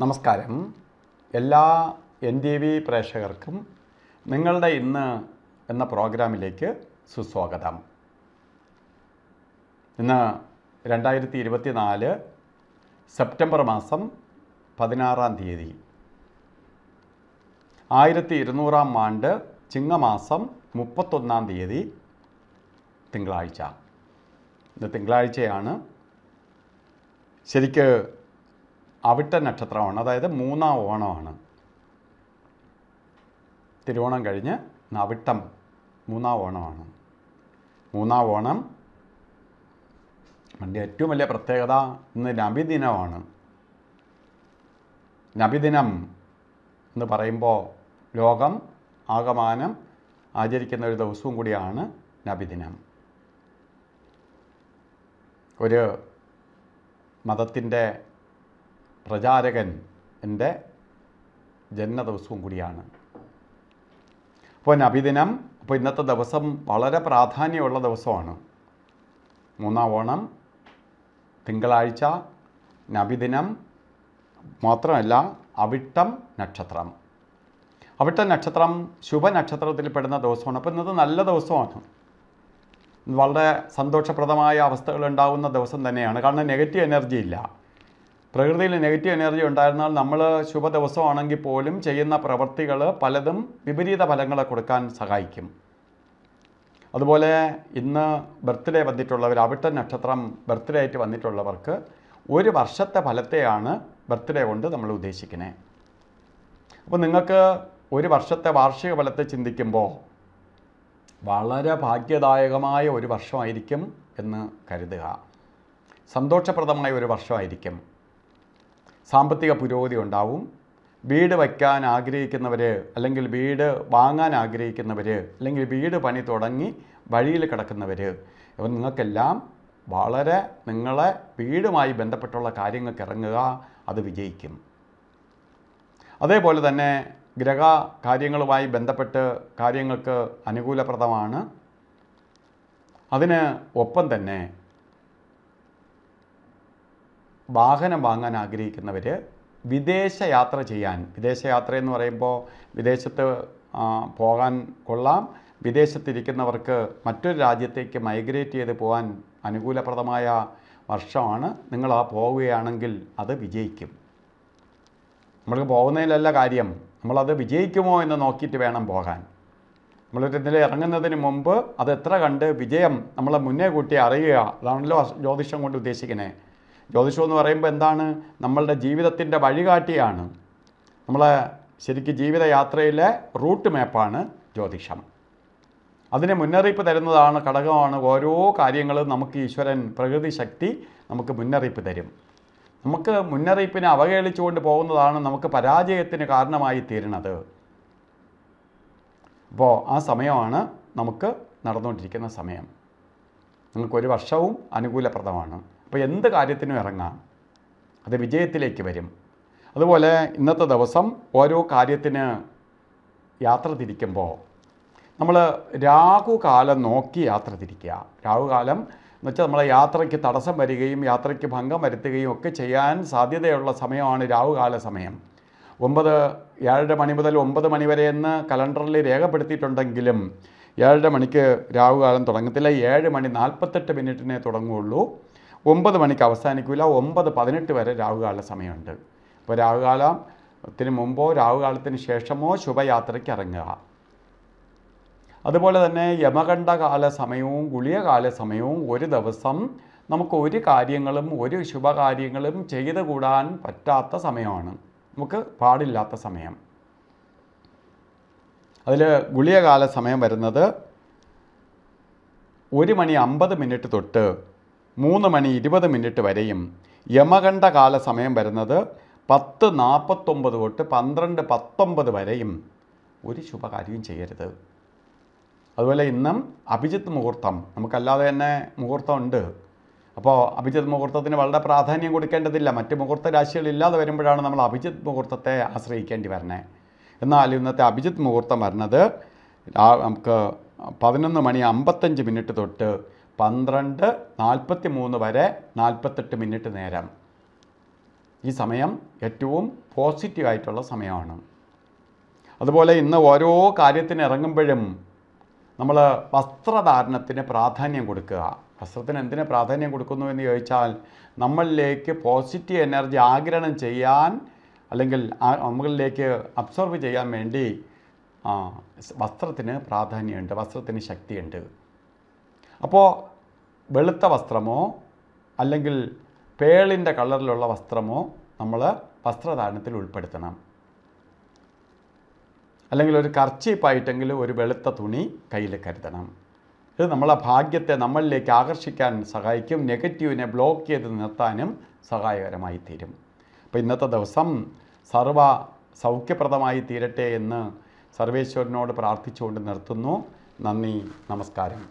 നമസ്കാരം എല്ലാ N T V പ്രേക്ഷകർക്കും നിങ്ങളുടെ ഇന്ന് എന്ന പ്രോഗ്രാമിലേക്ക് സുസ്വാഗതം ഇന്ന് രണ്ടായിരത്തി ഇരുപത്തിനാല് സെപ്റ്റംബർ മാസം പതിനാറാം തീയതി ആയിരത്തി ഇരുന്നൂറാം ആണ്ട് ചിങ്ങമാസം മുപ്പത്തൊന്നാം തീയതി തിങ്കളാഴ്ച ഇന്ന് തിങ്കളാഴ്ചയാണ് ശരിക്ക് അവിട്ട നക്ഷത്രമാണ് അതായത് മൂന്നാം ഓണമാണ് തിരുവോണം കഴിഞ്ഞ് നവിട്ടം മൂന്നാം ഓണമാണ് മൂന്നാം ഓണം അതിൻ്റെ ഏറ്റവും വലിയ പ്രത്യേകത ഇന്ന് നബിദിനമാണ് നബിദിനം എന്ന് പറയുമ്പോൾ ലോകം ആകമാനം ആചരിക്കുന്ന ഒരു ദിവസവും കൂടിയാണ് നബിദിനം ഒരു മതത്തിൻ്റെ പ്രചാരകൻ എൻ്റെ ജന്മദിവസവും കൂടിയാണ് അപ്പോൾ നബിദിനം അപ്പോൾ ഇന്നത്തെ ദിവസം വളരെ പ്രാധാന്യമുള്ള ദിവസമാണ് മൂന്നാം ഓണം തിങ്കളാഴ്ച നബിദിനം മാത്രമല്ല അവിട്ടം നക്ഷത്രം അവിട്ട നക്ഷത്രം നക്ഷത്രത്തിൽ പെടുന്ന ദിവസമാണ് അപ്പോൾ ഇന്നത് നല്ല ദിവസമാണ് വളരെ സന്തോഷപ്രദമായ അവസ്ഥകൾ ഉണ്ടാകുന്ന ദിവസം തന്നെയാണ് കാരണം നെഗറ്റീവ് എനർജി ഇല്ല പ്രകൃതിയിൽ നെഗറ്റീവ് എനർജി ഉണ്ടായിരുന്നാൽ നമ്മൾ ശുഭ ദിവസമാണെങ്കിൽ പോലും ചെയ്യുന്ന പ്രവൃത്തികൾ പലതും വിപരീത ഫലങ്ങളെ കൊടുക്കാൻ സഹായിക്കും അതുപോലെ ഇന്ന് ബർത്ത്ഡേ വന്നിട്ടുള്ളവർ അവിട്ട നക്ഷത്രം ബർത്ത്ഡേ ആയിട്ട് വന്നിട്ടുള്ളവർക്ക് ഒരു വർഷത്തെ ഫലത്തെയാണ് ബർത്ത്ഡേ കൊണ്ട് നമ്മൾ ഉദ്ദേശിക്കുന്നത് അപ്പോൾ നിങ്ങൾക്ക് ഒരു വർഷത്തെ വാർഷിക ഫലത്തെ ചിന്തിക്കുമ്പോൾ വളരെ ഭാഗ്യദായകമായ ഒരു വർഷമായിരിക്കും എന്ന് കരുതുക സന്തോഷപ്രദമായ ഒരു വർഷമായിരിക്കും സാമ്പത്തിക പുരോഗതി ഉണ്ടാവും വീട് വയ്ക്കാൻ ആഗ്രഹിക്കുന്നവർ അല്ലെങ്കിൽ വീട് വാങ്ങാൻ ആഗ്രഹിക്കുന്നവർ അല്ലെങ്കിൽ വീട് പണി തുടങ്ങി വഴിയിൽ കിടക്കുന്നവർ അപ്പം നിങ്ങൾക്കെല്ലാം വളരെ നിങ്ങളെ വീടുമായി ബന്ധപ്പെട്ടുള്ള കാര്യങ്ങൾക്ക് ഇറങ്ങുക അത് വിജയിക്കും അതേപോലെ തന്നെ ഗ്രഹ കാര്യങ്ങളുമായി ബന്ധപ്പെട്ട് കാര്യങ്ങൾക്ക് അനുകൂലപ്രദമാണ് അതിന് ഒപ്പം തന്നെ വാഹനം വാങ്ങാൻ ആഗ്രഹിക്കുന്നവർ വിദേശ യാത്ര ചെയ്യാൻ വിദേശയാത്ര എന്ന് പറയുമ്പോൾ വിദേശത്ത് പോകാൻ കൊള്ളാം വിദേശത്തിരിക്കുന്നവർക്ക് മറ്റൊരു രാജ്യത്തേക്ക് മൈഗ്രേറ്റ് ചെയ്ത് പോകാൻ അനുകൂലപ്രദമായ വർഷമാണ് നിങ്ങൾ ആ പോവുകയാണെങ്കിൽ അത് വിജയിക്കും നമ്മൾക്ക് പോകുന്നതിലല്ല കാര്യം നമ്മളത് വിജയിക്കുമോ എന്ന് നോക്കിയിട്ട് വേണം പോകാൻ നമ്മളൊരു ഇതിൽ ഇറങ്ങുന്നതിന് മുമ്പ് അത് എത്ര കണ്ട് വിജയം നമ്മളെ മുന്നേ കൂട്ടി അറിയുക അതാണല്ലോ ജ്യോതിഷം കൊണ്ട് ഉദ്ദേശിക്കുന്നത് ജ്യോതിഷം എന്ന് പറയുമ്പോൾ എന്താണ് നമ്മളുടെ ജീവിതത്തിൻ്റെ വഴികാട്ടിയാണ് നമ്മളെ ശരിക്കും ജീവിതയാത്രയിലെ റൂട്ട് മാപ്പാണ് ജ്യോതിഷം അതിനെ മുന്നറിയിപ്പ് തരുന്നതാണ് ഘടകമാണ് ഓരോ കാര്യങ്ങളും നമുക്ക് ഈശ്വരൻ പ്രകൃതി ശക്തി നമുക്ക് മുന്നറിയിപ്പ് തരും നമുക്ക് മുന്നറിയിപ്പിനെ അവഹേളിച്ചുകൊണ്ട് പോകുന്നതാണ് നമുക്ക് പരാജയത്തിന് കാരണമായി തീരുന്നത് അപ്പോൾ ആ സമയമാണ് നമുക്ക് നടന്നുകൊണ്ടിരിക്കുന്ന സമയം നിങ്ങൾക്ക് ഒരു വർഷവും അനുകൂലപ്രദമാണ് അപ്പോൾ എന്ത് കാര്യത്തിനും ഇറങ്ങാം അത് വിജയത്തിലേക്ക് വരും അതുപോലെ ഇന്നത്തെ ദിവസം ഓരോ കാര്യത്തിന് യാത്ര തിരിക്കുമ്പോൾ നമ്മൾ രാഹുകാലം നോക്കി യാത്ര തിരിക്കുക രാഹുകാലം എന്ന് വെച്ചാൽ നമ്മളെ യാത്രയ്ക്ക് തടസ്സം വരികയും യാത്രയ്ക്ക് ഭംഗം വരുത്തുകയും ഒക്കെ ചെയ്യാൻ സാധ്യതയുള്ള സമയമാണ് രാഹുകാല സമയം ഒമ്പത് ഏഴര മണി മുതൽ ഒമ്പത് മണി വരെ എന്ന് കലണ്ടറിൽ രേഖപ്പെടുത്തിയിട്ടുണ്ടെങ്കിലും ഏഴര മണിക്ക് രാഹുകാലം തുടങ്ങത്തില്ല ഏഴ് മണി നാൽപ്പത്തെട്ട് മിനിറ്റിനെ തുടങ്ങുകയുള്ളൂ ഒമ്പത് മണിക്ക് അവസാനിക്കില്ല ഒമ്പത് പതിനെട്ട് വരെ രാഹുകാല സമയമുണ്ട് അപ്പോൾ രാഹുകാലത്തിന് മുമ്പോ രാഹുകാലത്തിന് ശേഷമോ ശുഭയാത്രയ്ക്ക് ഇറങ്ങുക അതുപോലെ തന്നെ യമകണ്ഠകാല സമയവും ഗുളിയകാല സമയവും ഒരു ദിവസം നമുക്ക് ഒരു കാര്യങ്ങളും ഒരു ശുഭകാര്യങ്ങളും ചെയ്തു കൂടാൻ പറ്റാത്ത സമയമാണ് നമുക്ക് പാടില്ലാത്ത സമയം അതിൽ ഗുളിയകാല സമയം വരുന്നത് ഒരു മണി അമ്പത് മിനിറ്റ് തൊട്ട് മൂന്ന് മണി ഇരുപത് മിനിറ്റ് വരെയും യമകണ്ഠ കാല സമയം വരുന്നത് പത്ത് നാൽപ്പത്തൊമ്പത് തൊട്ട് പന്ത്രണ്ട് പത്തൊമ്പത് വരെയും ഒരു ശുഭകാര്യവും ചെയ്യരുത് അതുപോലെ ഇന്നും അഭിജിത്ത് മുഹൂർത്തം നമുക്കല്ലാതെ തന്നെ മുഹൂർത്തം ഉണ്ട് അപ്പോൾ അഭിജിത് മുഹൂർത്തത്തിന് വളരെ പ്രാധാന്യം കൊടുക്കേണ്ടതില്ല മറ്റ് മുഹൂർത്ത രാശികൾ ഇല്ലാതെ വരുമ്പോഴാണ് നമ്മൾ അഭിജിത് മുഹൂർത്തത്തെ ആശ്രയിക്കേണ്ടി വരണേ എന്നാൽ ഇന്നത്തെ അഭിജിത് മുഹൂർത്തം വരുന്നത് നമുക്ക് പതിനൊന്ന് മണി അമ്പത്തഞ്ച് മിനിറ്റ് തൊട്ട് പന്ത്രണ്ട് നാൽപ്പത്തി മൂന്ന് വരെ നാൽപ്പത്തെട്ട് മിനിറ്റ് നേരം ഈ സമയം ഏറ്റവും പോസിറ്റീവ് ആയിട്ടുള്ള സമയമാണ് അതുപോലെ ഇന്ന് ഓരോ കാര്യത്തിന് ഇറങ്ങുമ്പോഴും നമ്മൾ വസ്ത്രധാരണത്തിന് പ്രാധാന്യം കൊടുക്കുക വസ്ത്രത്തിന് എന്തിന് പ്രാധാന്യം കൊടുക്കുന്നു എന്ന് ചോദിച്ചാൽ നമ്മളിലേക്ക് പോസിറ്റീവ് എനർജി ആഗ്രഹണം ചെയ്യാൻ അല്ലെങ്കിൽ നമ്മളിലേക്ക് അബ്സോർവ് ചെയ്യാൻ വേണ്ടി വസ്ത്രത്തിന് പ്രാധാന്യമുണ്ട് വസ്ത്രത്തിന് ശക്തിയുണ്ട് അപ്പോൾ വെളുത്ത വസ്ത്രമോ അല്ലെങ്കിൽ പേളിൻ്റെ കളറിലുള്ള വസ്ത്രമോ നമ്മൾ വസ്ത്രധാരണത്തിൽ ഉൾപ്പെടുത്തണം അല്ലെങ്കിൽ ഒരു കർച്ചീപ്പായിട്ടെങ്കിലും ഒരു വെളുത്ത തുണി കയ്യിൽ കരുതണം ഇത് നമ്മളെ ഭാഗ്യത്തെ നമ്മളിലേക്ക് ആകർഷിക്കാൻ സഹായിക്കും നെഗറ്റീവിനെ ബ്ലോക്ക് ചെയ്ത് നിർത്താനും സഹായകരമായി തീരും അപ്പോൾ ഇന്നത്തെ ദിവസം സർവ സൗഖ്യപ്രദമായി തീരട്ടെ എന്ന് സർവേശ്വരനോട് പ്രാർത്ഥിച്ചുകൊണ്ട് നിർത്തുന്നു നന്ദി നമസ്കാരം